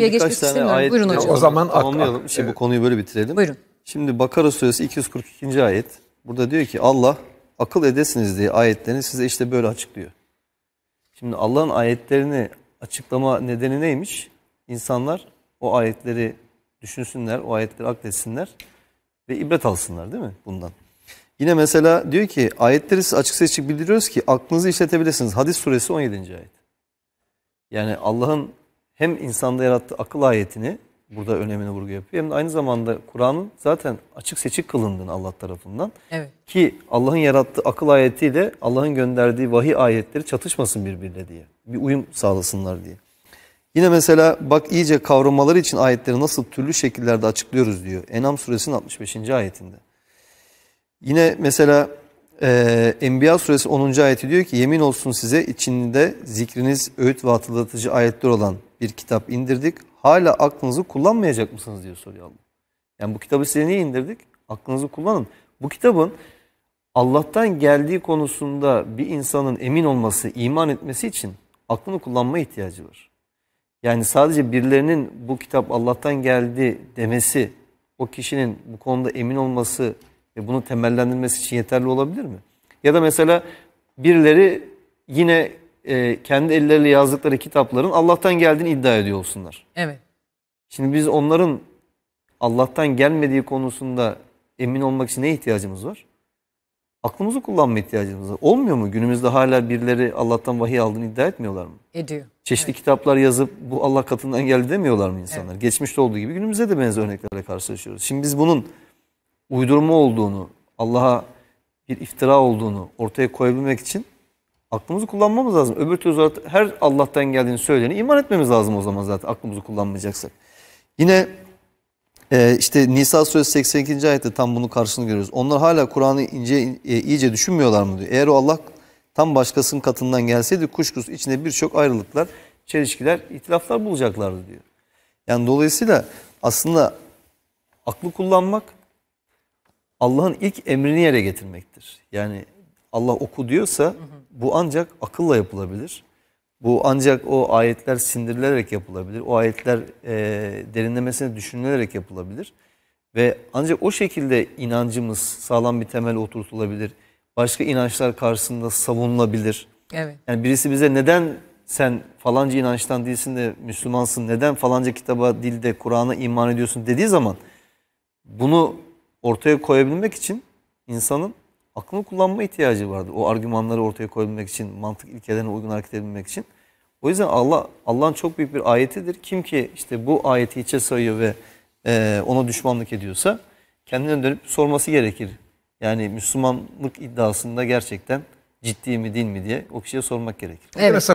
konuya geçmek istemiyorum. Ayet Buyurun hocam. O zaman tamamlayalım. Şimdi şey, evet. bu konuyu böyle bitirelim. Buyurun. Şimdi Bakara suresi 242. ayet. Burada diyor ki Allah akıl edesiniz diye ayetlerini size işte böyle açıklıyor. Şimdi Allah'ın ayetlerini açıklama nedeni neymiş? İnsanlar o ayetleri düşünsünler, o ayetleri akletsinler ve ibret alsınlar değil mi bundan? Yine mesela diyor ki ayetleri siz açık seçik bildiriyoruz ki aklınızı işletebilirsiniz. Hadis suresi 17. ayet. Yani Allah'ın hem insanda yarattığı akıl ayetini burada önemini vurgu yapıyor. Hem de aynı zamanda Kur'an'ın zaten açık seçik kılındığını Allah tarafından. Evet. Ki Allah'ın yarattığı akıl ayetiyle Allah'ın gönderdiği vahiy ayetleri çatışmasın birbirine diye. Bir uyum sağlasınlar diye. Yine mesela bak iyice kavramaları için ayetleri nasıl türlü şekillerde açıklıyoruz diyor. Enam suresinin 65. ayetinde. Yine mesela e, Enbiya suresi 10. ayeti diyor ki yemin olsun size içinde zikriniz öğüt ve hatırlatıcı ayetler olan bir kitap indirdik. Hala aklınızı kullanmayacak mısınız diye soruyor Allah. Yani bu kitabı size niye indirdik? Aklınızı kullanın. Bu kitabın Allah'tan geldiği konusunda bir insanın emin olması, iman etmesi için aklını kullanma ihtiyacı var. Yani sadece birilerinin bu kitap Allah'tan geldi demesi, o kişinin bu konuda emin olması ve bunu temellendirmesi için yeterli olabilir mi? Ya da mesela birileri yine e, kendi elleriyle yazdıkları kitapların Allah'tan geldiğini iddia ediyor olsunlar. Evet. Şimdi biz onların Allah'tan gelmediği konusunda emin olmak için ne ihtiyacımız var? Aklımızı kullanma ihtiyacımız var. Olmuyor mu? Günümüzde hala birileri Allah'tan vahiy aldığını iddia etmiyorlar mı? Ediyor. Çeşitli evet. kitaplar yazıp bu Allah katından geldi demiyorlar mı insanlar? Evet. Geçmişte olduğu gibi günümüzde de benzer örneklerle karşılaşıyoruz. Şimdi biz bunun uydurma olduğunu, Allah'a bir iftira olduğunu ortaya koyabilmek için Aklımızı kullanmamız lazım. Öbür türlü zaten her Allah'tan geldiğini söyleyene iman etmemiz lazım o zaman zaten aklımızı kullanmayacaksak. Yine e, işte Nisa suresi 82. ayette tam bunun karşısını görüyoruz. Onlar hala Kur'an'ı ince e, iyice düşünmüyorlar mı diyor. Eğer o Allah tam başkasının katından gelseydi kuşkusuz içinde birçok ayrılıklar, çelişkiler, itilaflar bulacaklardı diyor. Yani dolayısıyla aslında aklı kullanmak Allah'ın ilk emrini yere getirmektir. Yani Allah oku diyorsa hı hı. Bu ancak akılla yapılabilir. Bu ancak o ayetler sindirilerek yapılabilir. O ayetler e, derinlemesine düşünülerek yapılabilir. Ve ancak o şekilde inancımız sağlam bir temel oturtulabilir. Başka inançlar karşısında savunulabilir. Evet. Yani birisi bize neden sen falanca inançtan değilsin de Müslümansın, neden falanca kitaba, dilde, Kur'an'a iman ediyorsun dediği zaman bunu ortaya koyabilmek için insanın aklını kullanma ihtiyacı vardır. O argümanları ortaya koyabilmek için, mantık ilkelerine uygun hareket edebilmek için. O yüzden Allah Allah'ın çok büyük bir ayetidir. Kim ki işte bu ayeti içe sayıyor ve e, ona düşmanlık ediyorsa kendine dönüp sorması gerekir. Yani Müslümanlık iddiasında gerçekten ciddi mi değil mi diye o kişiye sormak gerekir. Evet.